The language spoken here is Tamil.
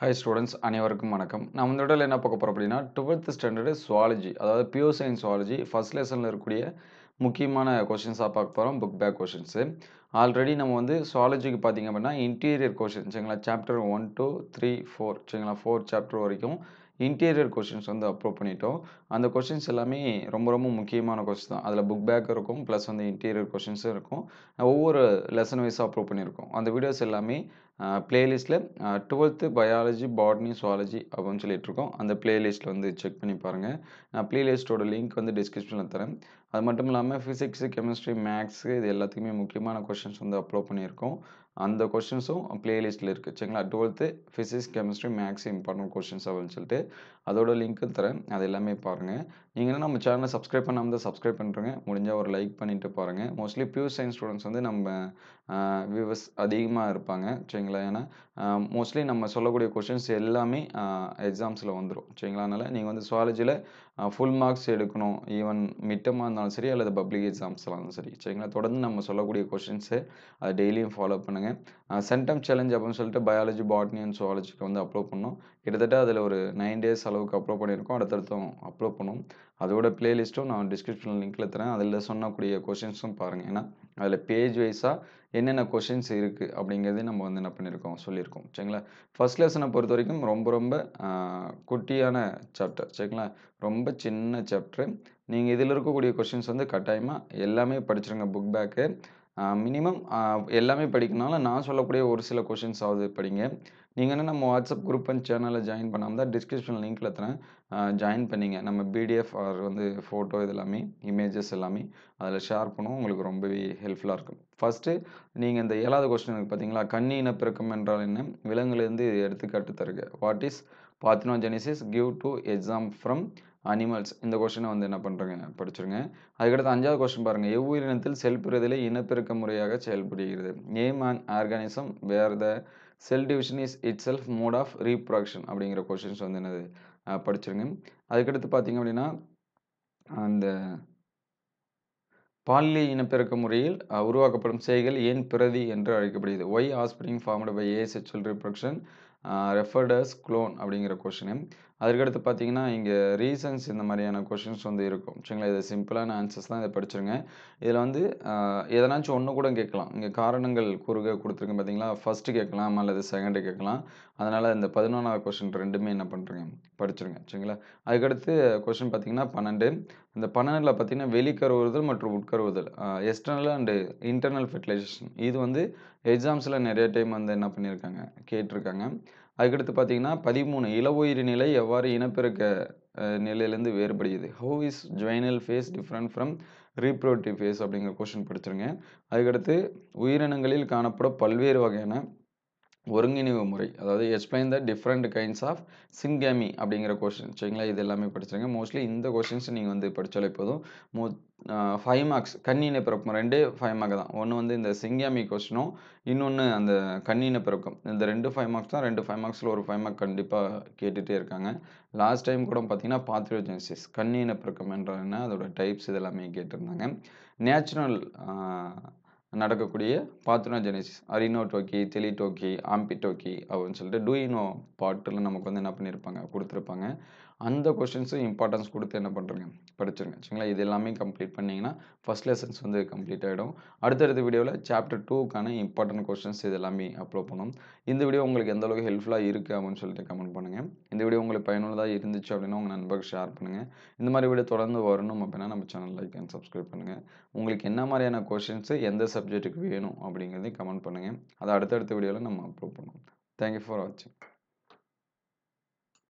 ஹை ஸ்டூடெண்ட்ஸ் அனைவருக்கும் வணக்கம் நம்ம இந்த விடல என்ன பார்க்க போகிறோம் அப்படின்னா டுவெல்த் ஸ்டாண்டர்டு சுவாலஜி அதாவது பியூர் சயின்ஸ் சுவாலஜி ஃபஸ்ட் லெசனில் இருக்கக்கூடிய முக்கியமான கொஷின்ஸாக பார்க்க போகிறோம் புக் பேக் கொஷின்ஸு ஆல்ரெடி நம்ம வந்து சுவாலஜிக்கு பார்த்திங்க அப்படின்னா இன்டீரியர் கொஷின் சரிங்களா chapter one two three four சரிங்களா ஃபோர் சாப்டர் வரைக்கும் இன்டீரியர் கொஷின்ஸ் வந்து அப்ரூவ் பண்ணிட்டோம் அந்த கொஷின்ஸ் எல்லாமே ரொம்ப ரொம்ப முக்கியமான கொஷின் தான் அதில் புக் பேக் இருக்கும் ப்ளஸ் வந்து இன்டீரியர் கொஷின்ஸும் இருக்கும் ஒவ்வொரு லெசன் வைஸாக அப்ரூவ் பண்ணியிருக்கோம் அந்த வீடியோஸ் எல்லாமே ப்ளேலிஸ்ட்டில் டுவெல்த்து பயாலஜி பாட்னி சுவாலஜி அப்படின்னு சொல்லிட்டுருக்கோம் இருக்கோம் அந்த பிளேலிஸ்ட்டில் வந்து செக் பண்ணி பாருங்கள் நான் பிளேலிஸ்ட்டோட லிங்க் வந்து டிஸ்கிரிப்ஷனில் தரேன் அது மட்டும் இல்லாமல் ஃபிசிக்ஸு கெமிஸ்ட்ரி மேக்ஸு இது எல்லாத்துக்குமே முக்கியமான கொஷின்ஸ் வந்து அப்லோட் பண்ணியிருக்கோம் அந்த கொஷின்ஸும் பிளேலிஸ்ட்டில் இருக்குது சரிங்களா twelfth physics chemistry maths important questions அப்படின்னு சொல்லிட்டு அதோட லிங்க்கும் தரேன் அது எல்லாமே பாருங்கள் நீங்களும் நம்ம சேனலை சப்ஸ்கிரைப் பண்ணாமல் தான் சப்ஸ்கிரைப் பண்ணுறங்க முடிஞ்சால் ஒரு லைக் பண்ணிவிட்டு பாருங்கள் மோஸ்ட்லி பியூர் சயின்ஸ் ஸ்டூடெண்ட்ஸ் வந்து நம்ம வியூவர்ஸ் அதிகமாக இருப்பாங்க சரிங்களா சரிங்களா ஏன்னா மோஸ்ட்லி நம்ம சொல்லக்கூடிய கொஷின்ஸ் எல்லாமே எக்ஸாம்ஸில் வந்துடும் சரிங்களா அதனால் நீங்கள் வந்து சுவாலஜியில் ஃபுல் மார்க்ஸ் எடுக்கணும் ஈவன் மிட்டமாக இருந்தாலும் சரி அல்லது பப்ளிக் எக்ஸாம்ஸில் இருந்தாலும் சரி சரிங்களா தொடர்ந்து நம்ம சொல்லக்கூடிய கொஷின்ஸு அதை டெய்லியும் ஃபாலோ பண்ணுங்கள் சென்டம் சேலஞ்ச் அப்படின்னு சொல்லிட்டு பயாலஜி பாட்னி அண்ட் சுவாலஜிக்கு வந்து அப்லோட் பண்ணோம் கிட்டத்தட்ட அதில் ஒரு நைன் டேஸ் அளவுக்கு அப்லோட் பண்ணியிருக்கோம் அடுத்தடுத்தும் அப்லோட் பண்ணும் அதோட பிளேலிஸ்ட்டும் நான் டிஸ்கிரிப்ஷன் லிங்க்கில் தரேன் அதில் சொன்னக்கூடிய கொஷின்ஸும் பாருங்கள் ஏன்னா அதில் பேஜ் வைஸாக என்னென்ன கொஷின்ஸ் இருக்குது அப்படிங்கிறது நம்ம வந்து என்ன பண்ணியிருக்கோம் சொல்லியிருக்கோம் சரிங்களா ஃபஸ்ட் லெசனை பொறுத்த வரைக்கும் ரொம்ப ரொம்ப குட்டியான சாப்டர் சரிங்களா ரொம்ப சின்ன சாப்டர் நீங்கள் இதில் இருக்கக்கூடிய கொஷின்ஸ் வந்து கட்டாயமாக எல்லாமே படிச்சிருங்க புக் பேக்கு மினிமம் எல்லாமே படிக்கணும்னால நான் சொல்லக்கூடிய ஒரு சில கொஷின்ஸ் ஆகுது படிங்க நீங்கள் என்ன நம்ம வாட்ஸ்அப் குரூப் அண்ட் சேனலில் ஜாயின் பண்ணாமல் தான் டிஸ்கிரிப்ஷன் லிங்க்கில் எத்தனை ஜாயின் பண்ணிங்க நம்ம பிடிஎஃப் ஆர் வந்து ஃபோட்டோ இதெல்லாமே இமேஜஸ் எல்லாமே அதில் ஷேர் பண்ணுவோம் உங்களுக்கு ரொம்பவே ஹெல்ப்ஃபுல்லாக இருக்கும் ஃபஸ்ட்டு நீங்கள் இந்த ஏழாவது கொஸ்டின் எனக்கு பார்த்தீங்களா கண்ணி இனப்பெருக்கம் என்றால் என்ன விலங்குலேருந்து எடுத்துக்காட்டு தருக what is parthenogenesis give two example from animals இந்த கொஸ்டினை வந்து என்ன பண்ணுறங்க படிச்சிருங்க அதுக்கடுத்து அஞ்சாவது கொஸ்டின் பாருங்கள் எவ்வுயிரினத்தில் செல்பிறதிலே இனப்பெருக்க முறையாக செயல்படுகிறது name and organism where the cell division is itself mode of reproduction அப்படிங்கிற கொஷின்ஸ் வந்து என்னது படிச்சிருங்க அதுக்கடுத்து பார்த்தீங்க அப்படின்னா அந்த பாலியல் இனப்பெருக்க முறையில் உருவாக்கப்படும் செய்கள் ஏன் பிரதி என்று அழைக்கப்படுகிறது why offspring formed by asexual reproduction referred as clone அப்படிங்கிற கொஷினு அதுக்கடுத்து பார்த்தீங்கன்னா இங்கே ரீசன்ஸ் இந்த மாதிரியான கொஷின்ஸ் வந்து இருக்கும் சரிங்களா இது சிம்பிளான ஆன்சர்ஸ் தான் இதை படிச்சிருங்க இதில் வந்து எதனாச்சும் ஒன்று கூட கேட்கலாம் இங்கே காரணங்கள் குறுக கொடுத்துருங்க பார்த்தீங்களா ஃபஸ்ட்டு கேட்கலாம் அல்லது செகண்டு கேட்கலாம் அதனால் இந்த பதினொன்றாவது கொஷின் ரெண்டுமே என்ன பண்ணுறேங்க படிச்சிருங்க சரிங்களா அதுக்கடுத்து கொஷின் பார்த்தீங்கன்னா பன்னெண்டு இந்த பன்னெண்டில் பார்த்தீங்கன்னா வெளிக்கருவுறுதல் மற்றும் உட்கருவுதல் எக்ஸ்டர்னல் அண்டு இன்டர்னல் ஃபெர்டிலைசேஷன் இது வந்து எக்ஸாம்ஸில் நிறைய டைம் வந்து என்ன பண்ணியிருக்காங்க கேட்டிருக்காங்க அதுக்கடுத்து பார்த்தீங்கன்னா பதிமூணு இளவுயிர் நிலை எவ்வாறு இனப்பெருக்க நிலையிலேருந்து வேறுபடுகிறது how is juvenile phase different from reproductive phase அப்படிங்கிற கொஷின் படிச்சிருங்க அதுக்கடுத்து உயிரினங்களில் காணப்படும் பல்வேறு வகையான ஒருங்கிணைவு முறை அதாவது explain the different kinds of syngamy அப்படிங்கிற கொஷின் சரிங்களா இது எல்லாமே படிச்சிருங்க மோஸ்ட்லி இந்த கொஷின்ஸ் நீங்கள் வந்து படித்தாலே போதும் மோ ஃபைவ் மார்க்ஸ் கண்ணீனை பிறப்பும் ரெண்டே ஃபைவ் மார்க் தான் ஒன்று வந்து இந்த சிங்காமி கொஸ்டினும் இன்னொன்று அந்த கண்ணீனை பிறக்கும் இந்த ரெண்டு ஃபைவ் மார்க்ஸ் தான் ரெண்டு ஃபைவ் மார்க்ஸில் ஒரு ஃபைவ் மார்க் கண்டிப்பாக கேட்டுகிட்டே இருக்காங்க லாஸ்ட் டைம் கூட பார்த்தீங்கன்னா பாத்ரோஜென்சிஸ் கண்ணீனை பிறக்கம் என்ற என்ன அதோட டைப்ஸ் இதெல்லாமே கேட்டிருந்தாங்க நேச்சுரல் நடக்கக்கூடிய பாத்ரோஜெனிசிஸ் டோக்கி ஆம்பி டோக்கி அப்படின்னு சொல்லிட்டு டூயினோ பாட்டில் நமக்கு வந்து என்ன பண்ணியிருப்பாங்க கொடுத்துருப்பாங்க அந்த கொஷின்ஸும் இம்பார்ட்டன்ஸ் கொடுத்து என்ன பண்ணுறேங்க படிச்சிருங்க சரிங்களா இது எல்லாமே கம்ப்ளீட் பண்ணிங்கன்னா ஃபஸ்ட் லெசன்ஸ் வந்து கம்ப்ளீட் ஆகிடும் அடுத்தடுத்த வீடியோவில் சாப்டர் டூக்கான இம்பார்ட்டன்ட் கொஷின்ஸ் இது எல்லாமே அப்லோட் பண்ணும் இந்த வீடியோ உங்களுக்கு எந்த அளவுக்கு ஹெல்ப்ஃபுல்லாக இருக்குது அப்படின்னு சொல்லிட்டு கமெண்ட் பண்ணுங்கள் இந்த வீடியோ உங்களுக்கு பயனுள்ளதாக இருந்துச்சு அப்படின்னா உங்கள் நண்பர்கள் ஷேர் பண்ணுங்கள் இந்த மாதிரி வீடியோ தொடர்ந்து வரணும் அப்படின்னா நம்ம சேனல் லைக் அண்ட் சப்ஸ்கிரைப் பண்ணுங்கள் உங்களுக்கு என்ன மாதிரியான கொஷின்ஸு எந்த சப்ஜெக்ட்டுக்கு வேணும் அப்படிங்கிறதையும் கமெண்ட் பண்ணுங்கள் அதை அடுத்தடுத்த வீடியோவில் நம்ம அப்லோட் பண்ணுவோம் தேங்க்யூ ஃபார் வாட்சிங்